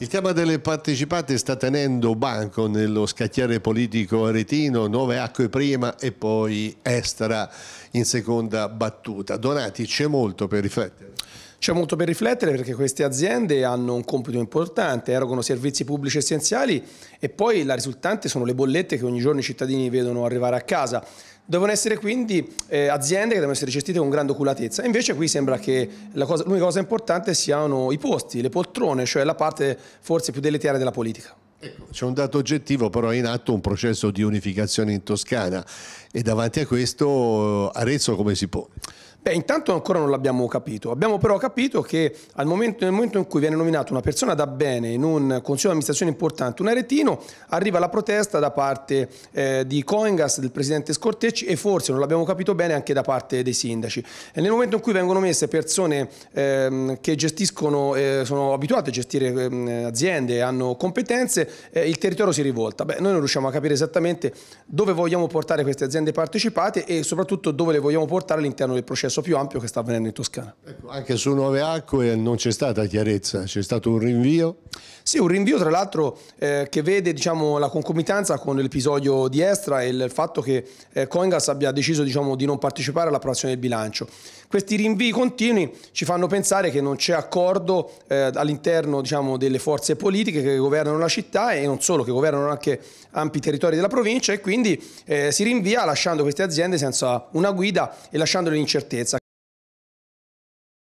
Il tema delle partecipate sta tenendo banco nello scacchiere politico aretino, Nove Acque prima e poi Estera in seconda battuta. Donati, c'è molto per riflettere? C'è molto per riflettere perché queste aziende hanno un compito importante, erogano servizi pubblici essenziali e poi la risultante sono le bollette che ogni giorno i cittadini vedono arrivare a casa. Devono essere quindi eh, aziende che devono essere gestite con grande oculatezza. Invece qui sembra che l'unica cosa importante siano i posti, le poltrone, cioè la parte forse più deleteria della politica. Ecco, c'è un dato oggettivo, però è in atto un processo di unificazione in Toscana e davanti a questo eh, Arezzo come si pone? Beh, intanto ancora non l'abbiamo capito. Abbiamo però capito che momento, nel momento in cui viene nominata una persona da bene in un consiglio di amministrazione importante, un aretino, arriva la protesta da parte eh, di Coingas, del presidente Scortecci e forse, non l'abbiamo capito bene, anche da parte dei sindaci. E nel momento in cui vengono messe persone eh, che gestiscono, eh, sono abituate a gestire ehm, aziende, hanno competenze, eh, il territorio si rivolta. Beh, noi non riusciamo a capire esattamente dove vogliamo portare queste aziende partecipate e soprattutto dove le vogliamo portare all'interno del processo discorso più ampio che sta avvenendo in Toscana. Ecco, anche su Nuove Acque non c'è stata chiarezza, c'è stato un rinvio? Sì, un rinvio tra l'altro eh, che vede diciamo, la concomitanza con l'episodio di Estra e il fatto che eh, Coingas abbia deciso diciamo, di non partecipare all'approvazione del bilancio. Questi rinvii continui ci fanno pensare che non c'è accordo eh, all'interno diciamo, delle forze politiche che governano la città e non solo, che governano anche ampi territori della provincia e quindi eh, si rinvia lasciando queste aziende senza una guida e lasciandole in incertezza.